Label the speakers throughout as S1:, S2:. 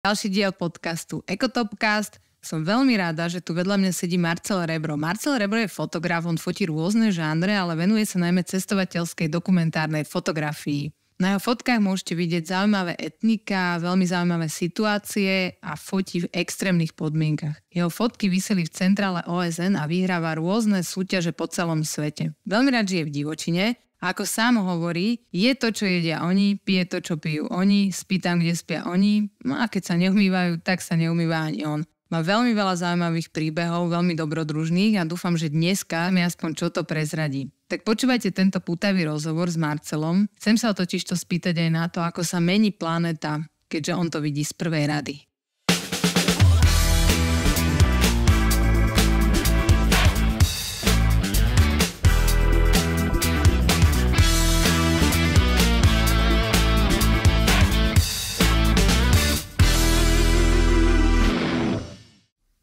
S1: Ďalší diel podcastu Ekotopcast. Som veľmi rada, že tu vedľa mňa sedí Marcel Rebro. Marcel Rebro je fotograf, on fotí rôzne žánre, ale venuje sa najmä cestovateľskej dokumentárnej fotografii. Na jeho fotkách môžete vidieť zaujímavé etnika, veľmi zaujímavé situácie a fotí v extrémnych podmienkach. Jeho fotky vyseli v centrále OSN a vyhráva rôzne súťaže po celom svete. Veľmi rád žije v divočine, a ako sám hovorí, je to, čo jedia oni, pije to, čo pijú oni, spí tam, kde spia oni no a keď sa neumývajú, tak sa neumýva ani on. Má veľmi veľa zaujímavých príbehov, veľmi dobrodružných a dúfam, že dneska mi aspoň čo to prezradí. Tak počúvajte tento pútavý rozhovor s Marcelom. Chcem sa totiž to spýtať aj na to, ako sa mení planéta, keďže on to vidí z prvej rady.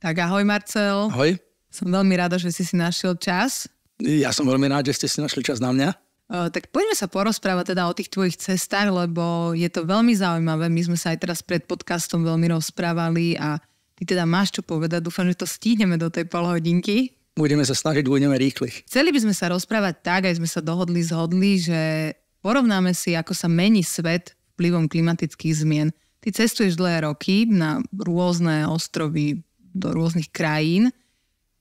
S1: Tak ahoj Marcel. Ahoj. Som veľmi rada, že si si našiel čas.
S2: Ja som veľmi rád, že ste si našli čas na mňa.
S1: O, tak poďme sa porozprávať teda o tých tvojich cestách, lebo je to veľmi zaujímavé. My sme sa aj teraz pred podcastom veľmi rozprávali a ty teda máš čo povedať. Dúfam, že to stíhneme do tej polhodinky.
S2: Budeme sa snažiť, budeme rýchli.
S1: Chceli by sme sa rozprávať tak, aj sme sa dohodli, zhodli, že porovnáme si, ako sa mení svet vplyvom klimatických zmien. Ty cestuješ dlhé roky na rôzne ostrovy do rôznych krajín,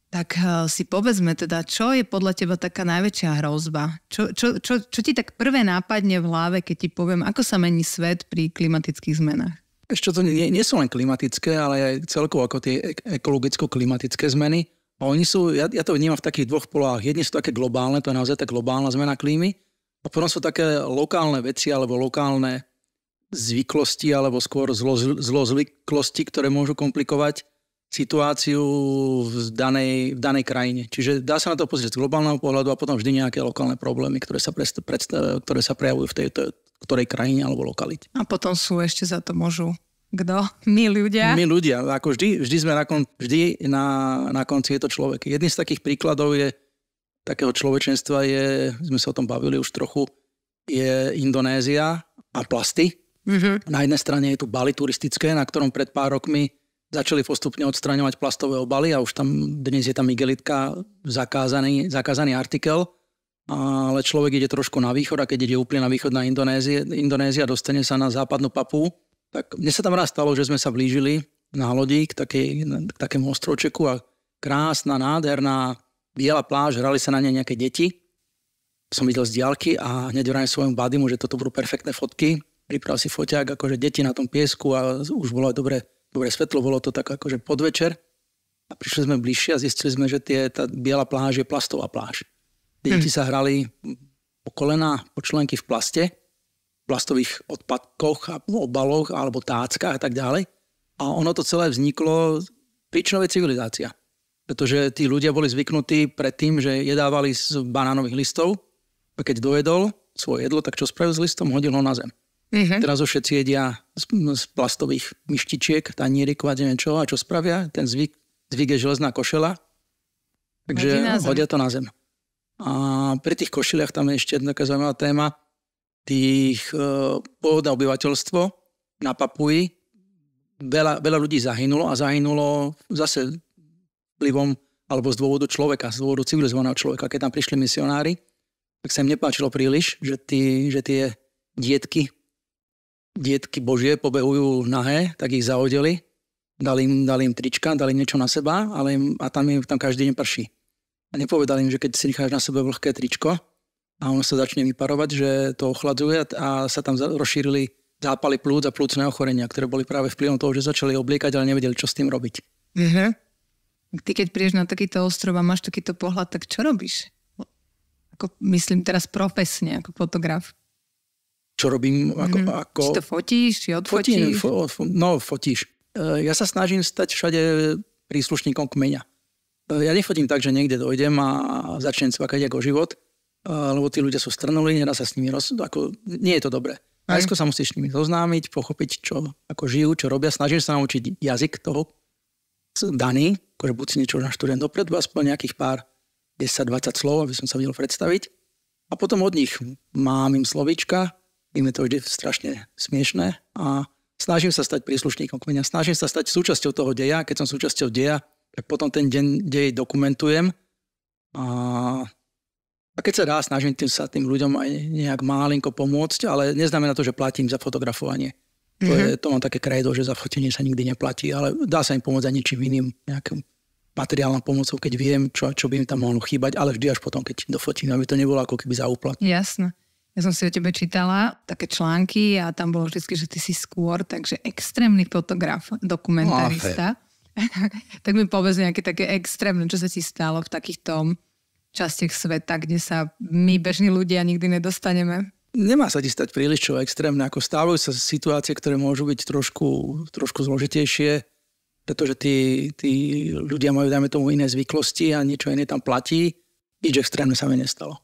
S1: tak eh, si povedzme teda, čo je podľa teba taká najväčšia hrozba? Čo, čo, čo, čo ti tak prvé nápadne v hlave, keď ti poviem, ako sa mení svet pri klimatických zmenách? Ešte to nie, nie
S2: sú len klimatické, ale aj celkovo ako tie ekologicko-klimatické zmeny. A oni sú, ja, ja to vnímam v takých dvoch polách. Jedni sú také globálne, to je naozaj tá globálna zmena klímy, a potom sú také lokálne veci alebo lokálne zvyklosti alebo skôr zlo, ktoré môžu komplikovať situáciu v danej, v danej krajine. Čiže dá sa na to pozrieť z globálneho pohľadu a potom vždy nejaké lokálne problémy, ktoré sa, predst- predst- ktoré sa prejavujú v tejto, ktorej krajine alebo lokalite.
S1: A potom sú ešte za to môžu kto? My ľudia? My
S2: ľudia. Ako vždy, vždy sme na, kon, vždy na, na konci je to človek. Jedným z takých príkladov je takého človečenstva je, sme sa o tom bavili už trochu, je Indonézia a plasty. Mm-hmm. Na jednej strane je tu Bali turistické, na ktorom pred pár rokmi začali postupne odstraňovať plastové obaly a už tam dnes je tam igelitka zakázaný, zakázaný artikel, ale človek ide trošku na východ a keď ide úplne na východ na Indonézie, Indonézia dostane sa na západnú papu, tak mne sa tam raz stalo, že sme sa blížili na lodi k, takej, k takému ostrovčeku a krásna, nádherná biela pláž, hrali sa na nej nejaké deti. Som videl z diálky a hneď vrajím svojom badimu, že toto budú perfektné fotky. Priprav si foťák, akože deti na tom piesku a už bolo aj dobre dobre svetlo, bolo to tak akože podvečer a prišli sme bližšie a zistili sme, že tie, tá biela pláž je plastová pláž. Deti hmm. sa hrali po kolená, po členky v plaste, v plastových odpadkoch a obaloch alebo táckach a tak ďalej. A ono to celé vzniklo príčinové civilizácia. Pretože tí ľudia boli zvyknutí pred tým, že jedávali z banánových listov a keď dojedol svoje jedlo, tak čo spravil s listom? Hodil ho na zem. Mm-hmm. Teraz ho všetci jedia z, z plastových myštičiek, tanierik, neviem čo. A čo spravia? Ten zvyk, zvyk je železná košela, takže hodia to na zem. A pri tých košiliach tam je ešte jedna taká zaujímavá téma. Tých e, pôvodné obyvateľstvo na Papuji, veľa, veľa ľudí zahynulo a zahynulo zase vplyvom alebo z dôvodu človeka, z dôvodu civilizovaného človeka. Keď tam prišli misionári, tak sa im nepáčilo príliš, že, tí, že tie dietky dietky božie pobehujú nahé, tak ich zaodeli, dali im, dali im trička, dali im niečo na seba ale im, a tam, im, tam každý deň prší. A nepovedali im, že keď si necháš na sebe vlhké tričko a ono sa začne vyparovať, že to ochladzuje a sa tam rozšírili zápaly plúc a plúcne ochorenia, ktoré boli práve vplyvom toho, že začali obliekať, ale nevedeli, čo s tým robiť.
S1: Uh-huh. Ty keď prídeš na takýto ostrov a máš takýto pohľad, tak čo robíš? Ako, myslím teraz profesne, ako fotograf
S2: čo robím. Ako, mm-hmm. ako... Či to fotíš, či odfotíš? Fotím, fo, fo, no, fotíš. E, ja sa snažím stať všade príslušníkom kmeňa. E, ja nefotím tak, že niekde dojdem a začnem cvakať ako život, e, lebo tí ľudia sú strnuli, nedá sa s nimi roz... Ako, nie je to dobré. Najskôr sa musíš s nimi zoznámiť, pochopiť, čo, ako žijú, čo robia. Snažím sa naučiť jazyk toho daný, akože buď si niečo naštudujem dopredu, aspoň nejakých pár 10-20 slov, aby som sa vedel predstaviť. A potom od nich mám im slovička, im je to vždy strašne smiešné a snažím sa stať príslušníkom kmeňa, snažím sa stať súčasťou toho deja, keď som súčasťou deja, tak potom ten deň dej dokumentujem a, a keď sa dá, snažím tým, sa tým ľuďom aj nejak malinko pomôcť, ale neznamená to, že platím za fotografovanie. Mm-hmm. To, je, mhm. to mám také krajdo, že za fotenie sa nikdy neplatí, ale dá sa im pomôcť aj niečím iným, nejakým materiálnou pomocou, keď viem, čo, čo by im tam mohlo chýbať, ale vždy až potom, keď dofotím, aby to nebolo ako keby za úplatu.
S1: Jasné. Ja som si o tebe čítala také články a tam bolo vždy, že ty si skôr, takže extrémny fotograf, dokumentarista. No, tak mi povedz nejaké také extrémne, čo sa ti stalo v takýchto častiach sveta, kde sa my bežní ľudia nikdy nedostaneme. Nemá
S2: sa ti stať príliš čo extrémne, ako stávajú sa situácie, ktoré môžu byť trošku, trošku zložitejšie, pretože tí, tí ľudia majú, dajme tomu, iné zvyklosti a niečo iné tam platí nič extrémne sa mi nestalo.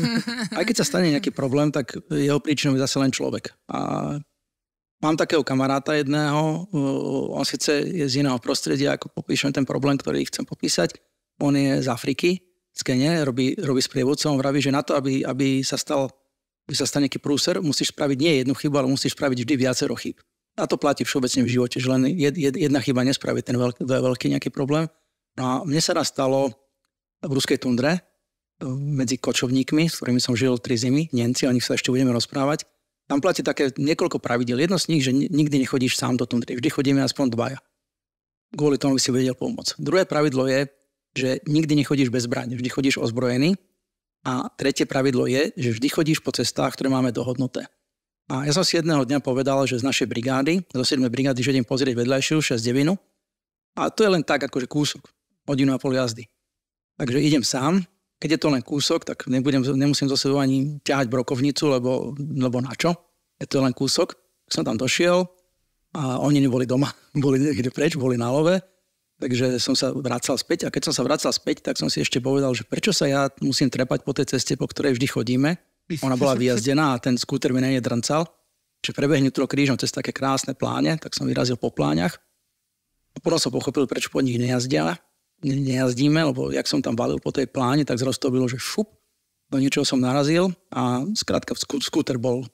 S2: Aj keď sa stane nejaký problém, tak jeho príčinou je zase len človek. A mám takého kamaráta jedného, uh, on síce je z iného prostredia, ako popíšem ten problém, ktorý chcem popísať. On je z Afriky, z Kene, robí, robí prievodcom, vraví, že na to, aby, aby sa stal aby sa stane nejaký prúser, musíš spraviť nie jednu chybu, ale musíš spraviť vždy viacero chyb. A to platí všeobecne v živote, že len jed, jed, jedna chyba nespraví ten veľký, veľký nejaký problém. No a mne sa raz stalo v ruskej tundre, medzi kočovníkmi, s ktorými som žil tri zimy, Nemci, o nich sa ešte budeme rozprávať. Tam platí také niekoľko pravidel. Jedno z nich, že nikdy nechodíš sám do tundry, vždy chodíme aspoň dvaja. Kvôli tomu by si vedel pomôcť. Druhé pravidlo je, že nikdy nechodíš bez zbraní, vždy chodíš ozbrojený. A tretie pravidlo je, že vždy chodíš po cestách, ktoré máme dohodnuté. A ja som si jedného dňa povedal, že z našej brigády, zo 7. brigády, že idem pozrieť vedľajšiu 6 A to je len tak, akože kúsok, hodinu a pol jazdy. Takže idem sám, keď je to len kúsok, tak nebudem, nemusím zo sebou ani ťahať brokovnicu, lebo, lebo na čo? Je to len kúsok. Som tam došiel a oni neboli doma. Boli niekde preč, boli na love. Takže som sa vracal späť a keď som sa vracal späť, tak som si ešte povedal, že prečo sa ja musím trepať po tej ceste, po ktorej vždy chodíme. Ona bola vyjazdená a ten skúter mi nejde nej drncal. Čiže prebehnú to krížom cez také krásne pláne, tak som vyrazil po pláňach. A potom som pochopil, prečo po nich nejazdia nejazdíme, lebo jak som tam valil po tej pláne, tak bylo, že šup, do niečoho som narazil a skrátka skúter bol,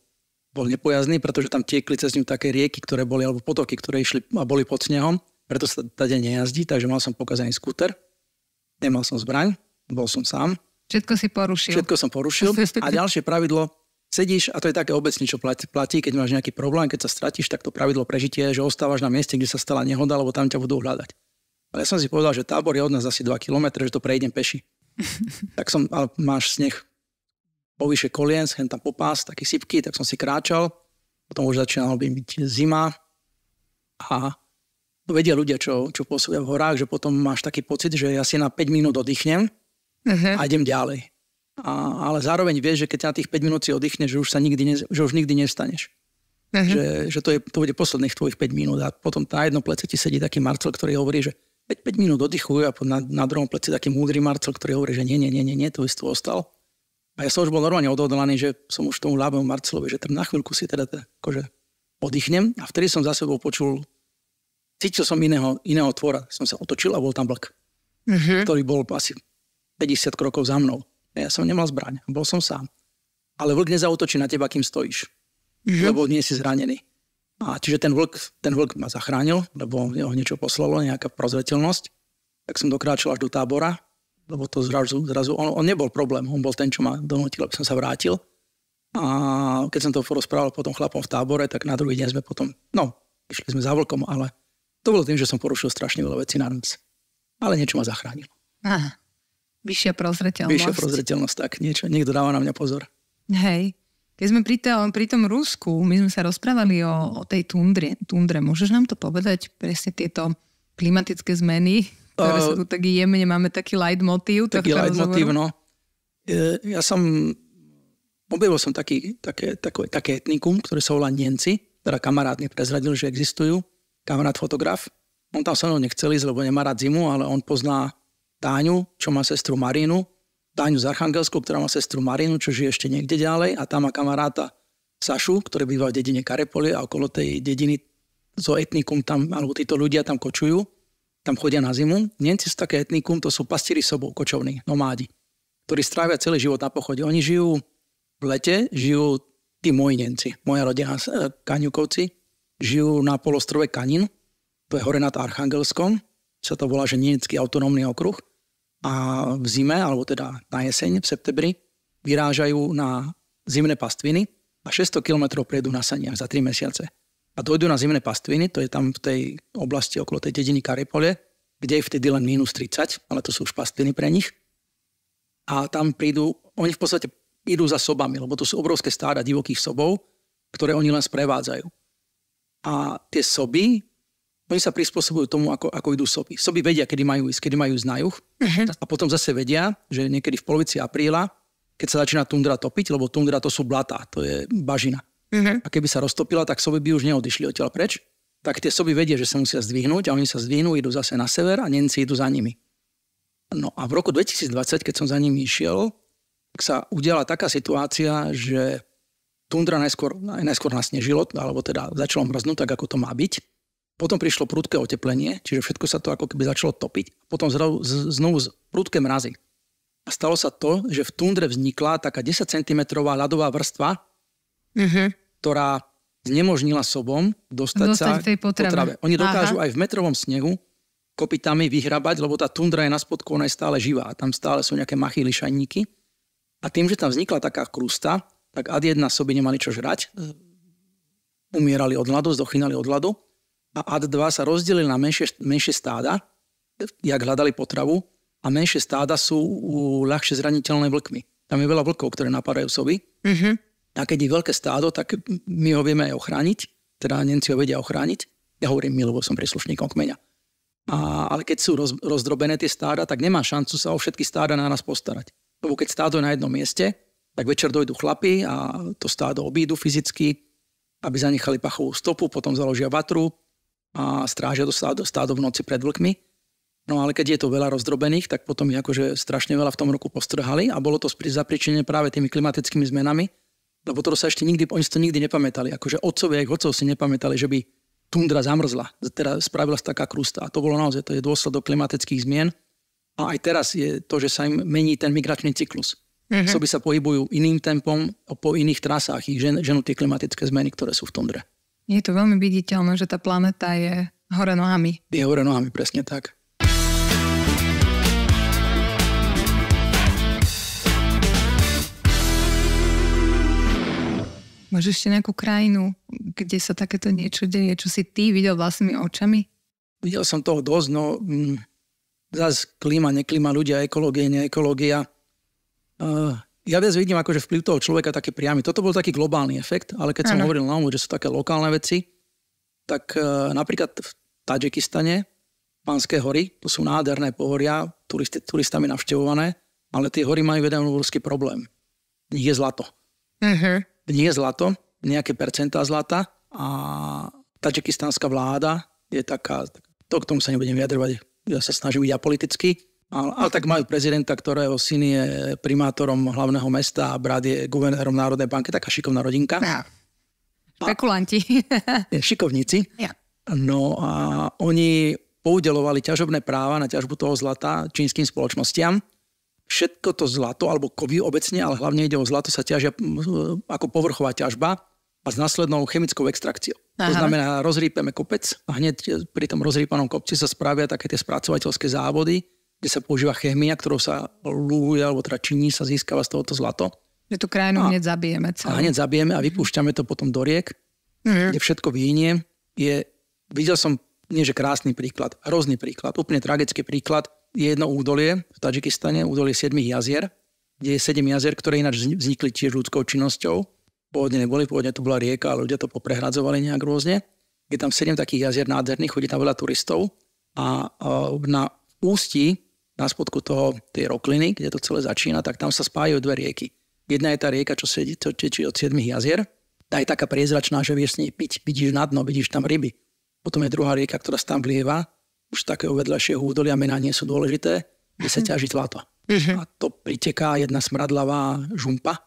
S2: bol nepojazný, pretože tam tiekli cez ňu také rieky, ktoré boli, alebo potoky, ktoré išli a boli pod snehom, preto sa tady nejazdí, takže mal som pokazený skúter, nemal som zbraň, bol som sám. Všetko si porušil. Všetko som porušil. A ďalšie pravidlo, sedíš, a to je také obecne, čo platí, keď máš nejaký problém, keď sa stratíš, tak to pravidlo prežitie je, že ostávaš na mieste, kde sa stala nehoda, lebo tam ťa budú hľadať. Ale ja som si povedal, že tábor je od nás asi 2 km, že to prejdem peši. tak som, ale máš sneh povyše kolien, schen tam popás, taký sypky, tak som si kráčal. Potom už začínalo by byť zima a vedia ľudia, čo, čo pôsobia v horách, že potom máš taký pocit, že ja si na 5 minút oddychnem
S1: uh-huh. a
S2: idem ďalej. A, ale zároveň vieš, že keď na tých 5 minút si oddychneš, že už, sa nikdy, ne, že už nikdy nestaneš. Uh-huh. Že, že to, je, to bude posledných tvojich 5 minút a potom tá jedno plece ti sedí taký Marcel, ktorý hovorí, že 5, 5 minút oddychu a na, na druhom pleci taký múdry Marcel, ktorý hovorí, že nie, nie, nie, nie, nie to by tu ostal. A ja som už bol normálne odhodlaný, že som už tomu ľavému Marcelovi, že tam na chvíľku si teda, teda akože oddychnem a vtedy som za sebou počul, cítil som iného, iného tvora, som sa otočil a bol tam blk, mm-hmm. ktorý bol asi 50 krokov za mnou. Ja som nemal zbraň, bol som sám. Ale vlk nezautočí na teba, kým stojíš, mm-hmm. lebo nie si zranený. No a čiže ten vlk, ten vlk ma zachránil, lebo ho niečo poslalo, nejaká prozvetelnosť. Tak som dokráčil až do tábora, lebo to zrazu, zrazu on, on nebol problém, on bol ten, čo ma donútil, aby som sa vrátil. A keď som to porozprával potom chlapom v tábore, tak na druhý deň sme potom, no, išli sme za vlkom, ale to bolo tým, že som porušil strašne veľa vecí naraz. Ale niečo ma zachránilo.
S1: Aha. Vyššia prozretelnosť. Vyššia prozretelnosť,
S2: tak niečo. Niekto dáva na mňa pozor.
S1: Hej. Keď sme pri, to, pri tom Rusku, my sme sa rozprávali o, o tej tundre, tundre. Môžeš nám to povedať, presne tieto klimatické zmeny, ktoré uh, sa eh, tu tak jemne, máme taký leitmotív. Taký leitmotív, no.
S2: Eh, ja som, objavil som taký, také, také, také etnikum, ktoré sa volá Nienci, teda kamarát mi prezradil, že existujú, kamarát fotograf. On tam sa mnou nechcel ísť, lebo nemá rád zimu, ale on pozná Táňu, čo má sestru Marinu. Táňu z Archangelskou, ktorá má sestru Marinu, čo žije ešte niekde ďalej a tam má kamaráta Sašu, ktorý býva v dedine Karepoli a okolo tej dediny so etnikum tam, alebo títo ľudia tam kočujú, tam chodia na zimu. Nemci sú také etnikum, to sú pastieri sobou, kočovní, nomádi, ktorí strávia celý život na pochode. Oni žijú v lete, žijú tí moji Nemci, moja rodina, eh, Kaňukovci, žijú na polostrove Kanin, to je hore nad Archangelskom, sa to volá, že Nemecký autonómny okruh a v zime, alebo teda na jeseň, v septembri, vyrážajú na zimné pastviny a 600 km prejdú na saniach za 3 mesiace. A dojdú na zimné pastviny, to je tam v tej oblasti okolo tej dediny Karipole, kde je vtedy len minus 30, ale to sú už pastviny pre nich. A tam prídu, oni v podstate idú za sobami, lebo to sú obrovské stáda divokých sobov, ktoré oni len sprevádzajú. A tie soby oni sa prispôsobujú tomu, ako, ako idú soby. Soby vedia, kedy majú ísť, kedy majú ísť na juh uh-huh. a potom zase vedia, že niekedy v polovici apríla, keď sa začína tundra topiť, lebo tundra to sú blatá, to je bažina. Uh-huh. A keby sa roztopila, tak soby by už neodišli odtiaľ preč. Tak tie soby vedia, že sa musia zdvihnúť a oni sa zdvihnú, idú zase na sever a Nemci idú za nimi. No a v roku 2020, keď som za nimi išiel, tak sa udiala taká situácia, že tundra najskôr, najskôr nasnežilo, alebo teda začalo mrznúť tak, ako to má byť potom prišlo prudké oteplenie, čiže všetko sa to ako keby začalo topiť. Potom zrazu, z, znovu prudké mrazy. A stalo sa to, že v tundre vznikla taká 10 cm ľadová vrstva, uh-huh. ktorá znemožnila sobom dostať, dostať sa tej potrave. potrave. Oni dokážu aj v metrovom snehu kopytami vyhrabať, lebo tá tundra je na spodku, ona je stále živá. tam stále sú nejaké machy, lišajníky. A tým, že tam vznikla taká krusta, tak ad jedna soby nemali čo žrať. Umierali od hladu, zdochynali od hladu a ad 2 sa rozdelili na menšie, menšie stáda, jak hľadali potravu, a menšie stáda sú ľahšie zraniteľné vlkmi. Tam je veľa vlkov, ktoré napadajú soby. Uh-huh. A keď je veľké stádo, tak my ho vieme aj ochrániť. Teda Nemci ho vedia ochrániť. Ja hovorím my, lebo som príslušníkom kmeňa. A, ale keď sú roz, rozdrobené tie stáda, tak nemá šancu sa o všetky stáda na nás postarať. Lebo keď stádo je na jednom mieste, tak večer dojdú chlapi a to stádo obídu fyzicky, aby zanechali pachovú stopu, potom založia vatru, a strážia to stádo, stádo v noci pred vlkmi. No ale keď je to veľa rozdrobených, tak potom akože strašne veľa v tom roku postrhali a bolo to zapričené práve tými klimatickými zmenami, lebo to sa ešte nikdy, oni si to nikdy nepamätali. Akože otcovia ich otcov si nepamätali, že by tundra zamrzla, teda spravila sa taká krusta. A to bolo naozaj, to je dôsledok klimatických zmien. A aj teraz je to, že sa im mení ten migračný cyklus. Mm-hmm. Soby sa pohybujú iným tempom po iných trasách, ich žen, ženú tie klimatické zmeny, ktoré sú v tundre.
S1: Je to veľmi viditeľné, že tá planéta je hore nohami.
S2: Je hore nohami, presne tak.
S1: Máš ešte nejakú krajinu, kde sa takéto niečo deje, čo si ty videl vlastnými očami?
S2: Videl som toho dosť, no mm, zase klíma, neklíma ľudia, ekológia, neekológia. Uh, ja viac vidím akože vplyv toho človeka také priamy. Toto bol taký globálny efekt, ale keď ano. som hovoril na umu, že sú také lokálne veci, tak e, napríklad v Tadžikistane, Pánske hory, to sú nádherné pohoria, turisti, turistami navštevované, ale tie hory majú jeden obrovský problém. V nich je zlato. Uh-huh. V nich je zlato, nejaké percentá zlata a tadžikistánska vláda je taká, to k tomu sa nebudem vyjadrovať, ja sa snažím byť apoliticky, ale, ale tak majú prezidenta, ktorého syn je primátorom hlavného mesta a brat je guvernérom Národnej banky, taká šikovná rodinka. Ja. Šikovníci. Ja. No a oni poudelovali ťažobné práva na ťažbu toho zlata čínskym spoločnostiam. Všetko to zlato, alebo kovy obecne, ale hlavne ide o zlato, sa ťažia ako povrchová ťažba a s následnou chemickou extrakciou. Aha. To znamená, rozrýpeme kopec a hneď pri tom rozrýpanom kopci sa spravia také tie spracovateľské závody, kde sa používa chemia, ktorou sa lúhuje alebo teda činí, sa získava z tohoto zlato.
S1: Že tú krajinu no hneď zabijeme celé. A hneď
S2: zabijeme a vypúšťame to potom do riek, mm-hmm. kde všetko vyhnie. Je, videl som, nie že krásny príklad, hrozný príklad, úplne tragický príklad. Je jedno údolie v Tadžikistane, údolie 7 jazier, kde je 7 jazier, ktoré ináč vznikli tiež ľudskou činnosťou. Pôvodne neboli, pôvodne to bola rieka, ale ľudia to poprehradzovali nejak rôzne. Je tam 7 takých jazier nádherných, chodí tam veľa turistov a, a na ústí na spodku toho, tej rokliny, kde to celé začína, tak tam sa spájajú dve rieky. Jedna je tá rieka, čo, sedí, čo tečí od 7 jazier. Tá je taká priezračná, že vieš s nej piť. Vidíš na dno, vidíš tam ryby. Potom je druhá rieka, ktorá tam vlieva. Už také vedľajšie údolia mená nie sú dôležité, kde sa mhm. ťaží zlato. Mhm. A to priteká jedna smradlavá žumpa.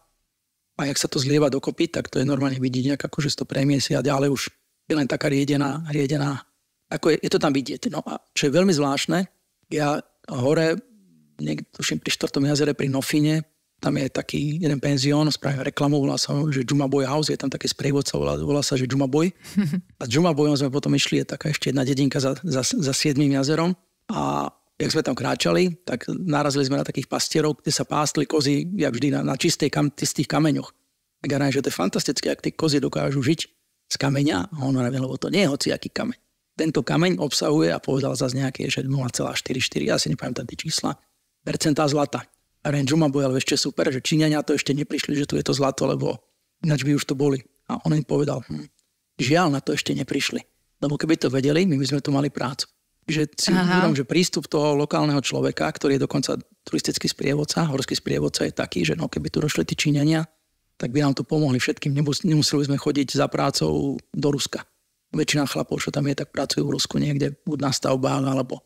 S2: A jak sa to zlieva dokopy, tak to je normálne vidieť, nejak akože to premiesia a ďalej už je len taká riedená, riedená. Ako je, je to tam vidieť. No a čo je veľmi zvláštne, ja hore, niekde tuším pri štvrtom jazere pri Nofine, tam je taký jeden penzión, spravím reklamu, volá sa, že Juma Boy House, je tam taký sprievodca, volá, volá sa, že Juma Boy. A Juma Boyom sme potom išli, je taká ešte jedna dedinka za, za, za siedmým jazerom. A jak sme tam kráčali, tak narazili sme na takých pastierov, kde sa pástli kozy, ja vždy, na, na čistej kam, čistých kameňoch. A ja že to je fantastické, ak tie kozy dokážu žiť z kameňa. A on hovoril, lebo to nie je hociaký kameň tento kameň obsahuje, a povedal zase nejaké, že 0,44, ja si nepamätám tie čísla, percentá zlata. A bude ale ešte super, že Číňania to ešte neprišli, že tu je to zlato, lebo ináč by už to boli. A on im povedal, hm, žiaľ, na to ešte neprišli. Lebo keby to vedeli, my by sme tu mali prácu. Že si uvedom, že prístup toho lokálneho človeka, ktorý je dokonca turistický sprievodca, horský sprievodca je taký, že no keby tu došli tí Číňania, tak by nám to pomohli všetkým. Nemuseli by sme chodiť za prácou do Ruska väčšina chlapov, čo tam je, tak pracujú v Rusku niekde, buď na stavbách, alebo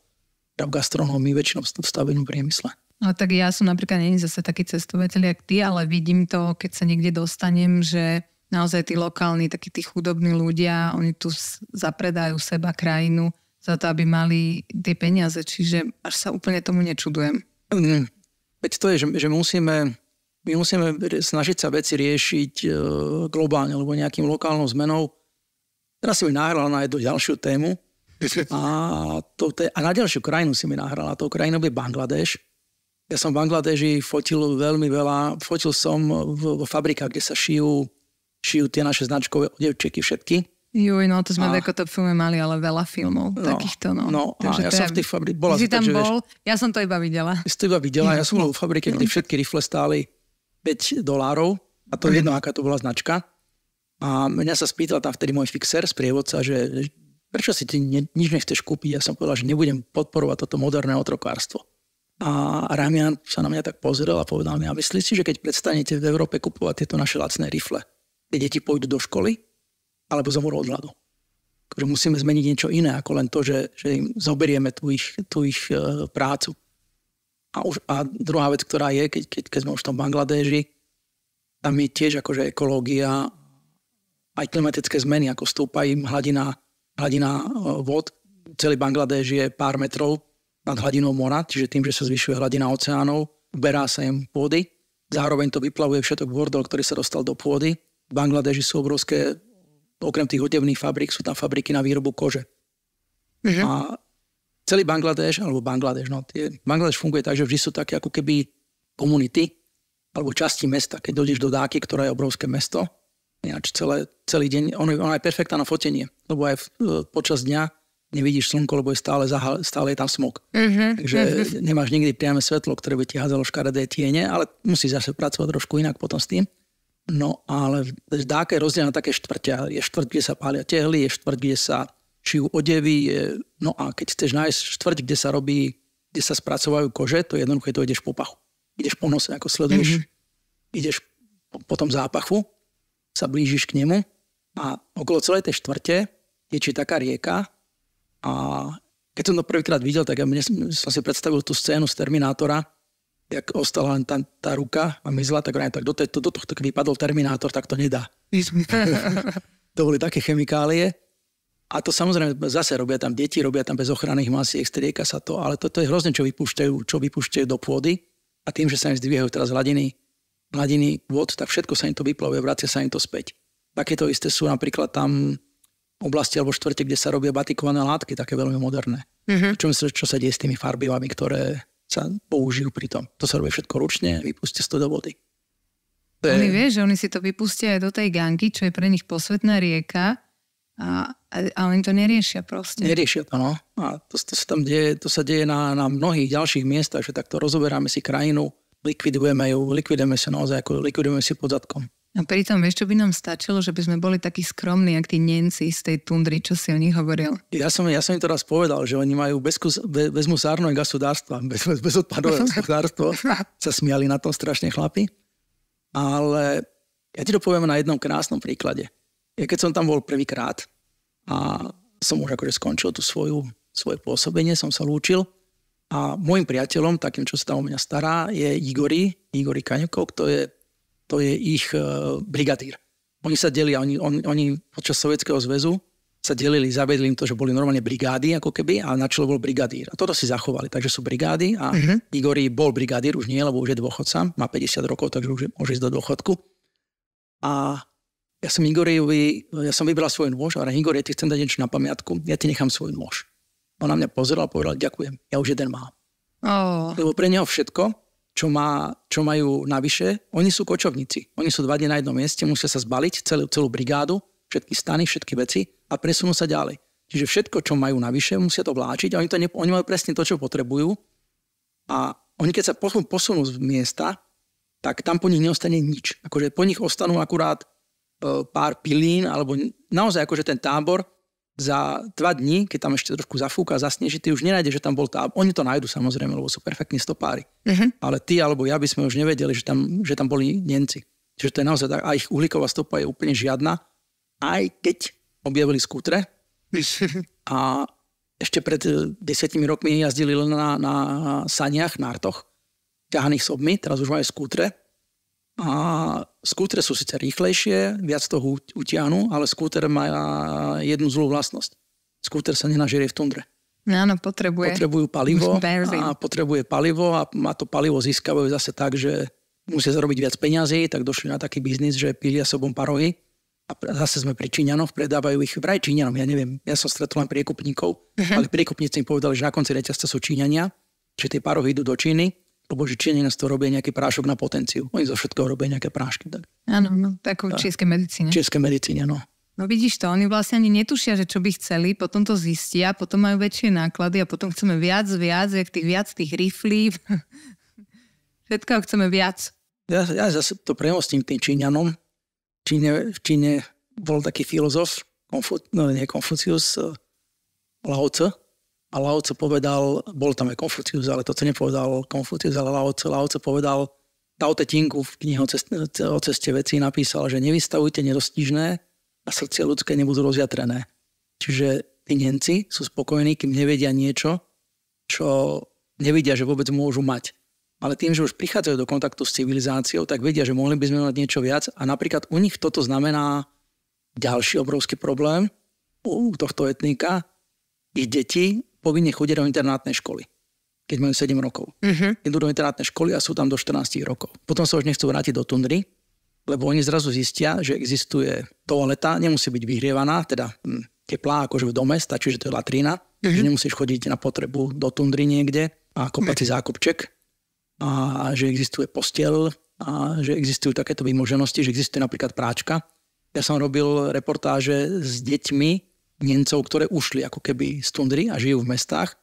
S2: v gastronómii, väčšinou v stavebnom priemysle.
S1: No tak ja som napríklad nie zase taký cestovateľ, jak ty, ale vidím to, keď sa niekde dostanem, že naozaj tí lokálni, takí tí chudobní ľudia, oni tu zapredajú seba, krajinu za to, aby mali tie peniaze. Čiže až sa úplne tomu nečudujem. Mm. Veď
S2: to je, že, že musíme, my musíme snažiť sa veci riešiť e, globálne, alebo nejakým lokálnou zmenou Teraz si mi nahrala na jednu ďalšiu tému. A, to, a na ďalšiu krajinu si mi nahrala. To krajinou je Bangladeš. Ja som v Bangladeži fotil veľmi veľa. Fotil som v, v fabrikách, kde sa šijú, šijú tie naše značkové odevčeky všetky.
S1: Juj, no to sme a... v Ekotop filme mali ale veľa filmov no, takýchto, no. no Takže ja som v tých fabrikách, bola si tam takže, bol, vieš, ja som to iba videla. Si to
S2: iba videla, ja som bol v fabrike, kde všetky rifle stáli 5 dolárov a to mhm. je jedno, aká to bola značka. A mňa sa spýtal tam vtedy môj fixer, prievodca, že prečo si ty ne, nič nechceš kúpiť? Ja som povedal, že nebudem podporovať toto moderné otrokárstvo. A Ramian sa na mňa tak pozrel a povedal mi, a myslíš si, že keď prestanete v Európe kupovať tieto naše lacné rifle, tie deti pôjdu do školy alebo zomrú od hladu? Takže musíme zmeniť niečo iné, ako len to, že, že im zoberieme tú ich, tú ich e, prácu. A, už, a druhá vec, ktorá je, keď, keď, keď sme už v tom Bangladeži, tam je tiež akože ekológia aj klimatické zmeny, ako stúpa im hladina, hladina e, vod. Celý Bangladeš je pár metrov nad hladinou mora, čiže tým, že sa zvyšuje hladina oceánov, uberá sa im pôdy. Zároveň to vyplavuje všetok bordel, ktorý sa dostal do pôdy. V Bangladeži sú obrovské, okrem tých odevných fabrik, sú tam fabriky na výrobu kože. Uh-huh. A celý Bangladeš, alebo Bangladeš, no, tie, Bangladeš funguje tak, že vždy sú také ako keby komunity, alebo časti mesta. Keď dojdeš do Dáky, ktorá je obrovské mesto, ináč celé, celý deň. Ono, ono je perfektná na fotenie, lebo aj v, e, počas dňa nevidíš slnko, lebo je stále, zahal, stále je tam smog.
S1: Mm-hmm. Takže mm-hmm.
S2: nemáš nikdy priame svetlo, ktoré by ti hádzalo škaredé tiene, ale musíš zase pracovať trošku inak potom s tým. No ale dáke rozdiel na také štvrťa. Je štvrť, kde sa pália tehly, je štvrť, kde sa šijú odevy. Je... No a keď chceš nájsť štvrť, kde sa robí, kde sa spracovajú kože, to jednoduché to ideš po pachu. Ideš po nose, ako sleduješ. Mm-hmm. Ideš po, po tom zápachu sa blížiš k nemu a okolo celej tej štvrte tečie taká rieka a keď som to prvýkrát videl, tak ja mne, som si predstavil tú scénu z Terminátora, jak ostala len tá, tá ruka a mizla, tak aj tak do, te, do tohto, keby padol Terminátor, tak to nedá. to boli také chemikálie. A to samozrejme zase robia tam deti, robia tam bez ochranných masiek, strieka sa to, ale toto to je hrozne, čo vypúšťajú, čo vypúšťajú do pôdy. A tým, že sa im zdvíhajú teraz hladiny hladiny vod, tak všetko sa im to vyplavuje, vracia sa im to späť. Takéto isté sú napríklad tam oblasti alebo štvrte, kde sa robia batikované látky, také veľmi moderné. Mm-hmm. Čo, myslím, čo sa deje s tými farbivami, ktoré sa použijú pri tom? To sa robí všetko ručne, vypustia to do vody. To je... Oni vie,
S1: že oni si to vypustia aj do tej ganky, čo je pre nich posvetná rieka, a, a oni to neriešia proste. Neriešia to, no. A
S2: to, to, sa, tam deje, to sa deje na, na mnohých ďalších miestach, že takto rozoberáme si krajinu, likvidujeme ju, likvidujeme sa naozaj, ako likvidujeme si pod zadkom.
S1: A pritom, vieš, čo by nám stačilo, že by sme boli takí skromní, ako tí Nemci z tej tundry, čo si o nich hovoril?
S2: Ja som, ja som im teraz povedal, že oni majú bezkus, bez bezmusárne gasodárstva, bez, bez, bezodpadové gasodárstvo. sa smiali na tom strašne chlapi. Ale ja ti to poviem na jednom krásnom príklade. Ja keď som tam bol prvýkrát a som už akože skončil tú svoju, svoje pôsobenie, som sa lúčil, a môjim priateľom, takým, čo sa tam o mňa stará, je Igori, Igori Kaňukov, to je, to je ich uh, e, brigadír. Oni sa delili, oni, on, oni počas Sovietskeho zväzu sa delili, zavedli im to, že boli normálne brigády ako keby a na čelo bol brigadír. A toto si zachovali, takže sú brigády a uh-huh. Igori bol brigadír, už nie, lebo už je dôchodca, má 50 rokov, takže už môže ísť do dôchodku. A ja som Igoriovi, ja som vybral svoj nôž, ale Igor, ja ti chcem dať niečo na pamiatku, ja ti nechám svoj nôž. On na mňa pozeral a povedal, ďakujem, ja už jeden mám. Oh. Lebo pre neho všetko, čo, má, čo majú navyše, oni sú kočovníci. Oni sú dva dni na jednom mieste, musia sa zbaliť celú, celú brigádu, všetky stany, všetky veci a presunú sa ďalej. Čiže všetko, čo majú navyše, musia to vláčiť a oni, to ne, oni majú presne to, čo potrebujú. A oni keď sa posun, posunú z miesta, tak tam po nich neostane nič. Akože po nich ostanú akurát e, pár pilín, alebo naozaj akože ten tábor za dva dní, keď tam ešte trošku zafúka, zasneží, ty už nenájdeš, že tam bol tá... Oni to nájdu samozrejme, lebo sú perfektní stopári. Mm-hmm. Ale ty alebo ja by sme už nevedeli, že tam, že tam boli Nemci. Čiže to je naozaj tak. A ich uhlíková stopa je úplne žiadna. Aj keď objavili skútre a ešte pred eh, desiatimi rokmi jazdili len na, na saniach, nártoch, ťahaných sobmi, teraz už majú skútre. A skútre sú síce rýchlejšie, viac toho utiahnu, ale skúter má jednu zlú vlastnosť. Skúter sa nenažerie v tundre.
S1: No, áno, potrebuje.
S2: Potrebujú palivo a potrebuje palivo a má to palivo získavajú zase tak, že musia zarobiť viac peňazí, tak došli na taký biznis, že pilia sobom parohy a zase sme pri Číňanoch, predávajú ich vraj Číňanom, ja neviem, ja som stretol len priekupníkov, uh-huh. ale priekupníci im povedali, že na konci reťazca sú Číňania, že tie parohy idú do Číny lebo že nie z toho robia nejaký prášok na potenciu. Oni zo všetkého robia nejaké prášky. Tak.
S1: Áno, no, tak v tak. čínskej medicíne. Čínskej
S2: medicíne, no.
S1: No vidíš to, oni vlastne ani netušia, že čo by chceli, potom to zistia, potom majú väčšie náklady a potom chceme viac, viac, jak tých viac tých riflí. Všetko chceme viac.
S2: Ja, ja zase to premostím tým Číňanom. Číne, v Číne bol taký filozof, Konfu, no, nie Konfucius, eh, Lao a Lao Tse povedal, bol tam aj Konfucius, ale to, sa nepovedal Konfucius, ale Lao Tse, Lao Tse povedal, Tao Te Tingu v knihe o ceste, o ceste veci napísal, že nevystavujte nedostižné a srdcia ľudské nebudú rozjatrené. Čiže tí Nenci sú spokojní, kým nevedia niečo, čo nevedia, že vôbec môžu mať. Ale tým, že už prichádzajú do kontaktu s civilizáciou, tak vedia, že mohli by sme mať niečo viac a napríklad u nich toto znamená ďalší obrovský problém u tohto etníka. Ich deti povinne chodia do internátnej školy keď majú 7 rokov. Uh-huh. Idú do internátnej školy a sú tam do 14 rokov. Potom sa už nechcú vrátiť do tundry, lebo oni zrazu zistia, že existuje toaleta, nemusí byť vyhrievaná, teda hm, teplá akože v dome, stačí, že to je latrína, uh-huh. Mhm. že nemusíš chodiť na potrebu do tundry niekde a kopať uh-huh. si zákupček a, a že existuje postiel a že existujú takéto vymoženosti, že existuje napríklad práčka. Ja som robil reportáže s deťmi, Nemcov, ktoré ušli ako keby z tundry a žijú v mestách.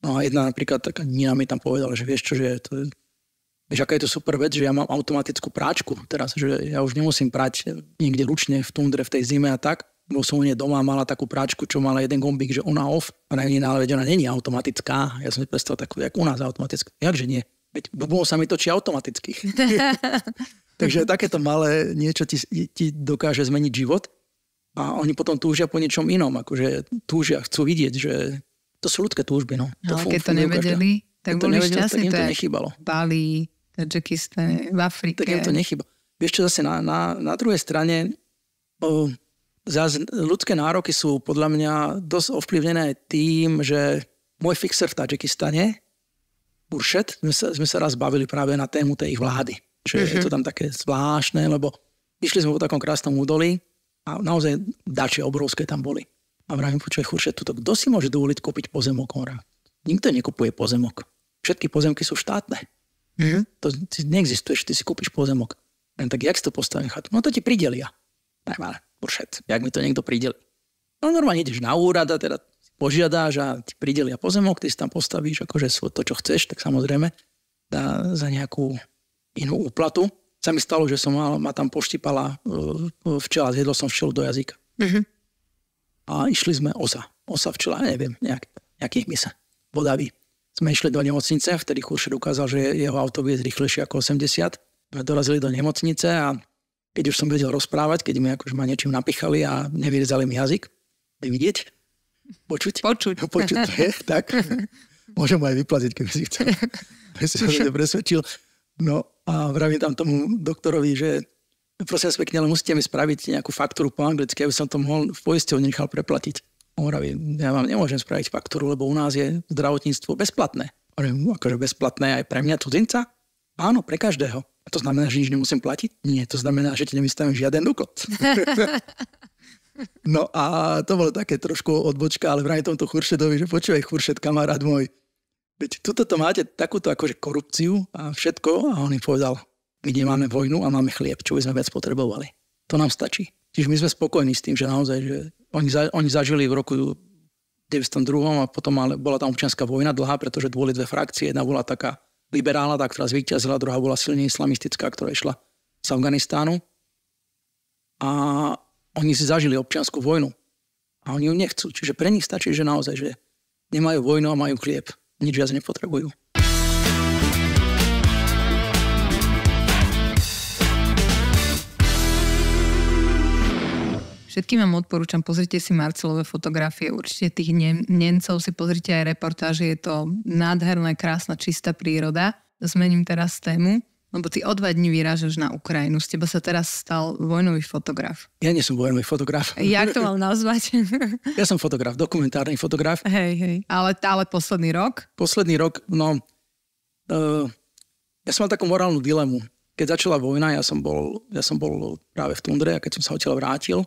S2: No a jedna napríklad taká Nina mi tam povedala, že vieš čo, že to je, vieš, aká je to super vec, že ja mám automatickú práčku teraz, že ja už nemusím prať niekde ručne v tundre v tej zime a tak, bo som u nej doma mala takú práčku, čo mala jeden gombík, že ona off, a na iná, ale ona není automatická. Ja som si predstavil takú, jak u nás automatická. Jakže nie? Veď bubom sa mi točí automaticky. Takže takéto malé niečo ti, ti dokáže zmeniť život a oni potom túžia po niečom inom, akože túžia, chcú vidieť, že to sú ľudské túžby, no. To ale no, keď to nevedeli, každá. tak keď boli nevedeli, šťastní, tak to, to nechybalo. Bali, Tadžikistane, v Afrike. Tak im to nechyba. Vieš čo, zase na, na, na druhej strane o, zase ľudské nároky sú podľa mňa dosť ovplyvnené tým, že môj fixer v Tadžikistane, Buršet, sme sa, sme sa raz bavili práve na tému tej ich vlády. Že uh-huh. je mhm. to tam také zvláštne, lebo išli sme po takom krásnom údolí, a naozaj dače obrovské tam boli. A vravím, počuj churšet tuto, kto si môže dovoliť kúpiť pozemok hora? Nikto nekupuje pozemok. Všetky pozemky sú štátne. Mm-hmm. To neexistuje, neexistuješ, ty si kúpiš pozemok. Len tak, jak si to postavím chatu? No to ti pridelia. Najmále, buršet, jak mi to niekto prideli. No normálne ideš na úrad a teda požiadáš a ti pridelia pozemok, ty si tam postavíš akože to, čo chceš, tak samozrejme dá za nejakú inú úplatu sa mi stalo, že som mal, ma tam poštipala e, e, včela, zjedol som včelu do jazyka. Uh-huh. A išli sme osa. Osa včela, neviem, nejak, nejakých misa. Bodavý. Sme išli do nemocnice, vtedy Kuršer ukázal, že jeho auto je rýchlejšie ako 80. Sme dorazili do nemocnice a keď už som vedel rozprávať, keď mi akože ma niečím napichali a nevyrezali mi jazyk, by vidieť, počuť. Počuť. No, počuť to je, tak. Môžem aj vyplaziť, keby si chcel. presvedčil. No a vravím tam tomu doktorovi, že prosím vás pekne, ale musíte mi spraviť nejakú faktúru po anglicky, aby som to mohol v poisťovni nechal preplatiť. On hovorí, ja vám nemôžem spraviť faktúru, lebo u nás je zdravotníctvo bezplatné. Hovorím, akože bezplatné aj pre mňa, cudzinca? Áno, pre každého. A to znamená, že nič nemusím platiť? Nie, to znamená, že ti nevystavím žiaden doklad. no a to bolo také trošku odbočka, ale vraj tomto Churšedovi, že počúvaj Churšet, kamarát môj, veď tuto to máte takúto akože korupciu a všetko a on im povedal, kde máme vojnu a máme chlieb, čo by sme viac potrebovali. To nám stačí. Čiže my sme spokojní s tým, že naozaj, že oni, za, oni zažili v roku 1902 a potom ale bola tam občianská vojna dlhá, pretože boli dve frakcie. Jedna bola taká liberálna, tá, ktorá zvíťazila, druhá bola silne islamistická, ktorá išla z Afganistánu. A oni si zažili občianskú vojnu. A oni ju nechcú. Čiže pre nich stačí, že naozaj, že nemajú vojnu a majú chlieb nič viac nepotrebujú.
S1: Všetkým vám odporúčam, pozrite si Marcelové fotografie, určite tých Nemcov si pozrite aj reportáže, je to nádherná, krásna, čistá príroda. Zmením teraz tému. Lebo ty o dva dní vyrážaš na Ukrajinu. Z teba sa teraz stal vojnový fotograf.
S2: Ja nie som vojnový fotograf. Jak to mal
S1: nazvať?
S2: ja som fotograf, dokumentárny fotograf. Hej, hej. Ale, ale posledný rok? Posledný rok, no... Uh, ja som mal takú morálnu dilemu. Keď začala vojna, ja som bol, ja som bol práve v Tundre a keď som sa odtiaľ vrátil,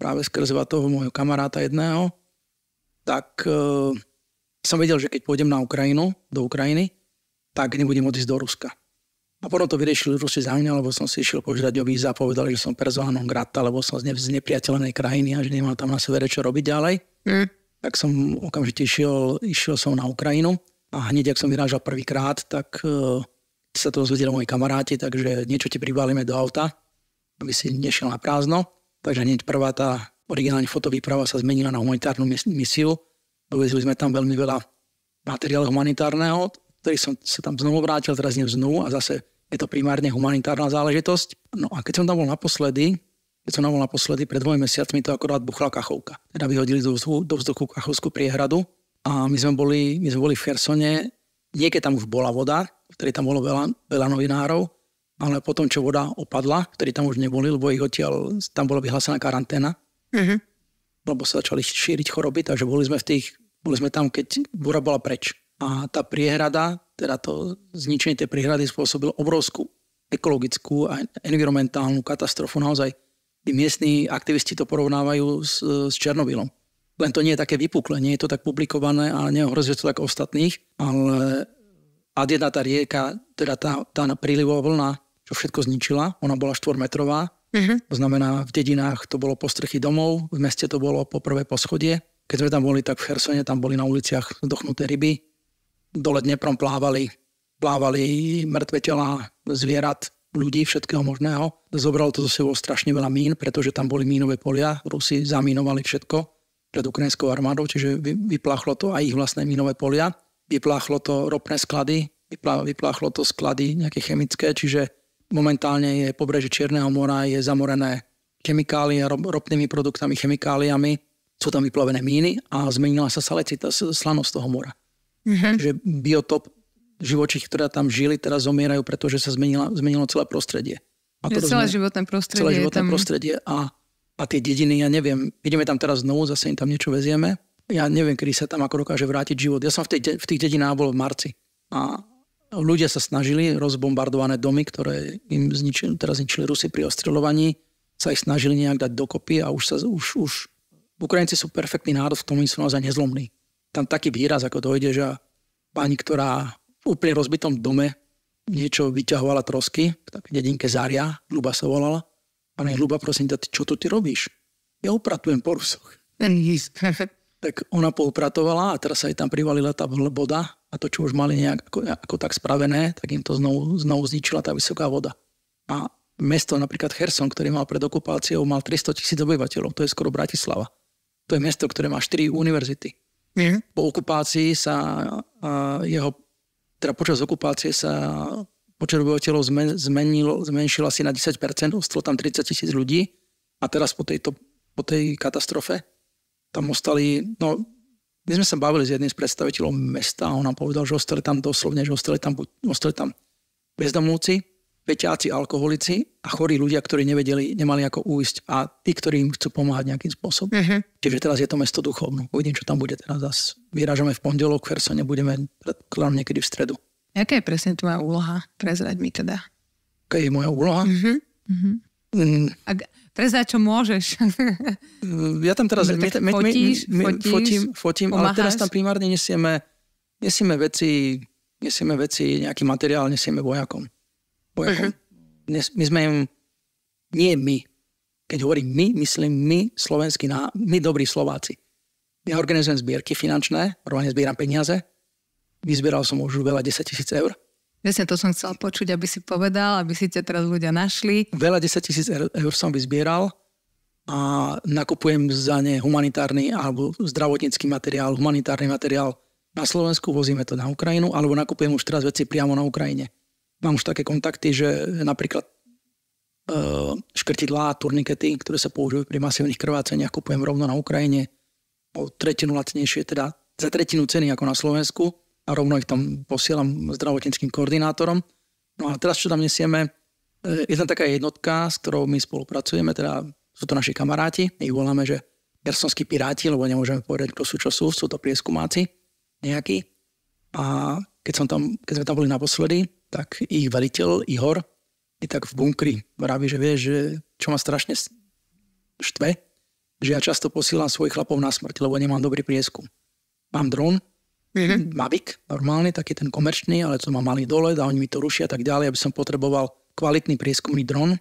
S2: práve skrze toho môjho kamaráta jedného, tak uh, som vedel, že keď pôjdem na Ukrajinu, do Ukrajiny, tak nebudem odísť do Ruska. A potom to vyriešili Rusi za mňa, lebo som si išiel požiadať o víza a povedali, že som personálnom grata, lebo som z nepriateľnej krajiny a že nemám tam na severe čo robiť ďalej. Mm. Tak som okamžite išiel, išiel som na Ukrajinu a hneď, ak som vyrážal prvýkrát, tak uh, sa to dozvedeli moji kamaráti, takže niečo ti pribalíme do auta, aby si nešiel na prázdno. Takže hneď prvá tá originálne fotovýprava sa zmenila na humanitárnu misiu. Dovezli sme tam veľmi veľa materiálu humanitárneho, ktorý som sa tam znovu vrátil, teraz znovu a zase je to primárne humanitárna záležitosť. No a keď som tam bol naposledy, keď som tam bol naposledy, pred dvomi mesiacmi to akorát buchla kachovka. Teda vyhodili do vzduchu, do vzduchu kachovskú priehradu a my sme boli, my sme boli v Chersone, niekedy tam už bola voda, ktorý tam bolo veľa, veľa novinárov, ale potom, čo voda opadla, ktorí tam už neboli, lebo ich odtiaľ, tam bola vyhlásená karanténa, uh-huh. lebo sa začali šíriť choroby, takže boli sme v tých, boli sme tam, keď voda bola preč. A tá priehrada, teda to zničenie tej príhrady spôsobilo obrovskú ekologickú a environmentálnu katastrofu. Naozaj tí miestni aktivisti to porovnávajú s, s Černobylom. Len to nie je také vypukle, nie je to tak publikované a neohrozuje to tak ostatných, ale a jedna tá rieka, teda tá, tá prílivová vlna, čo všetko zničila, ona bola štvormetrová, uh-huh. to znamená v dedinách to bolo po strechy domov, v meste to bolo po prvé poschodie. Keď sme tam boli, tak v Hersone tam boli na uliciach dochnuté ryby, dole Dneprom plávali, plávali mŕtve tela zvierat, ľudí, všetkého možného. Zobralo to zo sebou strašne veľa mín, pretože tam boli mínové polia. Rusi zamínovali všetko pred ukrajinskou armádou, čiže vypláchlo to aj ich vlastné mínové polia. Vypláchlo to ropné sklady, vypláchlo to sklady nejaké chemické, čiže momentálne je pobreže Čierneho mora je zamorené chemikálie, ropnými produktami, chemikáliami. Sú tam vyplavené míny a zmenila sa salecita, slanosť toho mora. Mm-hmm. Že biotop živočích, ktoré tam žili, teraz zomierajú, pretože sa zmenila, zmenilo celé prostredie.
S1: A to celé rozumie, životné prostredie. Celé životné tam...
S2: prostredie a, a tie dediny, ja neviem, ideme tam teraz znovu, zase im tam niečo vezieme. Ja neviem, kedy sa tam ako dokáže vrátiť život. Ja som v, tej, v tých dedinách bol v marci a ľudia sa snažili, rozbombardované domy, ktoré im zničili, teraz zničili Rusy pri ostreľovaní, sa ich snažili nejak dať dokopy a už sa, už, už Ukrajinci sú perfektný národ v tom, oni sú naozaj nezlomní tam taký výraz, ako dojde, že pani, ktorá v úplne rozbitom dome niečo vyťahovala trosky, v dedinke Zária, Hluba sa volala. Pane Hluba, prosím ťa, čo tu ty robíš? Ja upratujem po rusoch. tak ona poupratovala a teraz sa jej tam privalila tá voda a to, čo už mali nejak ako, ako tak spravené, tak im to znovu, znovu zničila tá vysoká voda. A mesto napríklad Herson, ktorý mal pred okupáciou, mal 300 tisíc obyvateľov, to je skoro Bratislava. To je mesto, ktoré má 4 univerzity Mm. Po okupácii sa jeho, teda počas okupácie sa počet obyvateľov zmen, zmenil, zmenšil asi na 10%, ostalo tam 30 tisíc ľudí a teraz po, tejto, po tej katastrofe tam ostali, no my sme sa bavili s jedným z predstaviteľov mesta a on nám povedal, že ostali tam doslovne, že ostali tam, ostali tam bezdomovci, peťáci, alkoholici a chorí ľudia, ktorí nevedeli, nemali ako újsť a tí, ktorí im chcú pomáhať nejakým spôsobom. Uh-huh. Čiže teraz je to mesto duchovno. Uvidím, čo tam bude teraz. Zas vyrážame v pondelok, v sa nebudeme predkladom niekedy v stredu.
S1: Jaká je presne tvoja úloha? Prezrať mi teda. Aká je moja úloha? Uh-huh. Uh-huh. Mm. Ak, prezrať, čo môžeš. ja tam teraz... Dobre, my, my, my, my, fotíš, fotím, fotím ale teraz tam
S2: primárne nesieme, nesieme veci, nesieme veci, nejaký materiál nesieme vojakom. Uh-huh. Dnes, my sme im, nie my, keď hovorím my, myslím my, slovenskí, my dobrí Slováci. Ja organizujem zbierky finančné, rovne zbieram peniaze. Vyzbieral som už veľa 10 tisíc eur. Presne to som chcel počuť, aby si povedal, aby si ťa teraz ľudia našli. Veľa 10 tisíc eur som vyzbieral a nakupujem za ne humanitárny alebo zdravotnícky materiál, humanitárny materiál na Slovensku, vozíme to na Ukrajinu, alebo nakupujem už teraz veci priamo na Ukrajine mám už také kontakty, že napríklad uh, škrtidlá a turnikety, ktoré sa používajú pri masívnych krváceniach, kupujem rovno na Ukrajine o tretinu lacnejšie, teda za tretinu ceny ako na Slovensku a rovno ich tam posielam zdravotníckým koordinátorom. No a teraz, čo tam nesieme, e, je tam taká jednotka, s ktorou my spolupracujeme, teda sú to naši kamaráti, my ich voláme, že gersonskí piráti, lebo nemôžeme povedať, kto sú, čo sú, sú to prieskumáci nejakí. A keď, som tam, keď sme tam boli naposledy, tak ich veliteľ Ihor je tak v bunkri. Vraví, že vie, že čo ma strašne štve, že ja často posílam svojich chlapov na smrť, lebo nemám dobrý prieskum. Mám dron, mm-hmm. Mavic, normálne, taký ten komerčný, ale to má malý dole a oni mi to rušia a tak ďalej, aby som potreboval kvalitný prieskumný dron.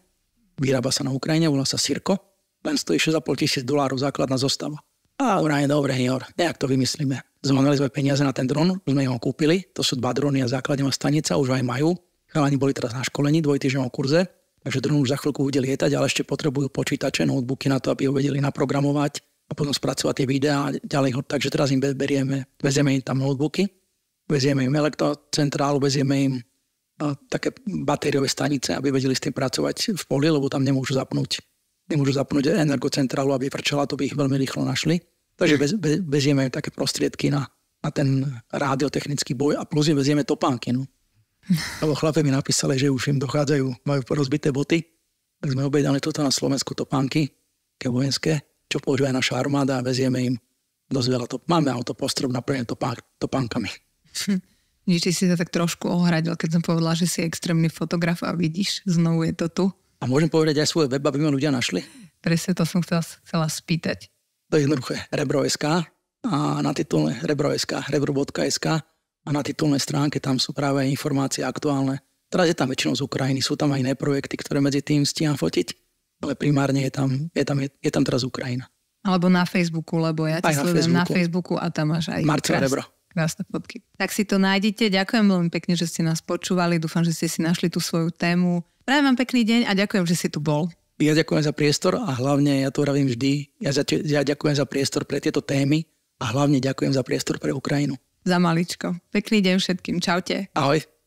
S2: Vyrába sa na Ukrajine, volá sa Sirko. Len stojí 6,5 tisíc dolárov základná zostava. A je dobre, Jor, nejak to vymyslíme. Zmanali sme peniaze na ten dron, sme ho kúpili, to sú dva drony a základňová stanica, už aj majú. Chalani boli teraz na školení, dvojtyžnom kurze, takže dron už za chvíľku bude lietať, ale ešte potrebujú počítače, notebooky na to, aby ho vedeli naprogramovať a potom spracovať tie videá a ďalej. ho, Takže teraz im berieme, vezieme im tam notebooky, vezieme im elektrocentrálu, vezieme im také batériové stanice, aby vedeli s tým pracovať v poli, lebo tam nemôžu zapnúť nemôžu zapnúť energocentrálu, aby vrčela, to by ich veľmi rýchlo našli. Takže bez, mm. bez, bezieme také prostriedky na, na ten rádiotechnický boj a plus im topánky. No. Lebo chlape mi napísali, že už im dochádzajú, majú rozbité boty, tak sme objednali toto na Slovensku topánky, také vojenské, čo používa naša armáda a vezieme im dosť veľa To, Máme auto postrop naplnené topánk, topánkami.
S1: Hm. Nič si sa tak trošku ohradil, keď som povedala, že si extrémny fotograf a vidíš, znovu je to tu.
S2: A môžem povedať aj svoje web, aby ma ľudia našli?
S1: Presne to som chcela, chcela spýtať.
S2: To je jednoduché. Rebro.sk a na titulné Rebro.sk, Rebro.sk a na titulnej stránke tam sú práve informácie aktuálne. Teraz je tam väčšinou z Ukrajiny, sú tam aj iné projekty, ktoré medzi tým stíham fotiť, ale primárne je tam, je tam, je, je tam teraz Ukrajina.
S1: Alebo na Facebooku, lebo ja ťa sledujem na, na Facebooku a tam máš aj... Marcel krás... Rebro krásne fotky. Tak si to nájdete. Ďakujem veľmi pekne, že ste nás počúvali. Dúfam, že ste si našli tú svoju tému. Prajem vám pekný deň a ďakujem, že si tu bol.
S2: Ja ďakujem za priestor a hlavne, ja to hovorím vždy, ja, za, ja ďakujem za priestor pre tieto témy a hlavne ďakujem za priestor pre Ukrajinu.
S1: Za maličko. Pekný deň všetkým. Čaute.
S2: Ahoj.